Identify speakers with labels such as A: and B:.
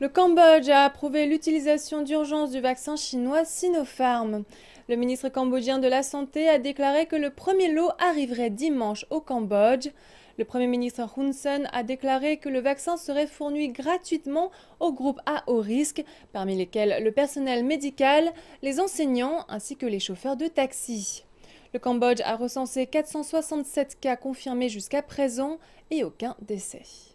A: Le Cambodge a approuvé l'utilisation d'urgence du vaccin chinois Sinopharm. Le ministre cambodgien de la Santé a déclaré que le premier lot arriverait dimanche au Cambodge. Le Premier ministre Hun Sen a déclaré que le vaccin serait fourni gratuitement aux groupes à haut risque, parmi lesquels le personnel médical, les enseignants ainsi que les chauffeurs de taxi. Le Cambodge a recensé 467 cas confirmés jusqu'à présent et aucun décès.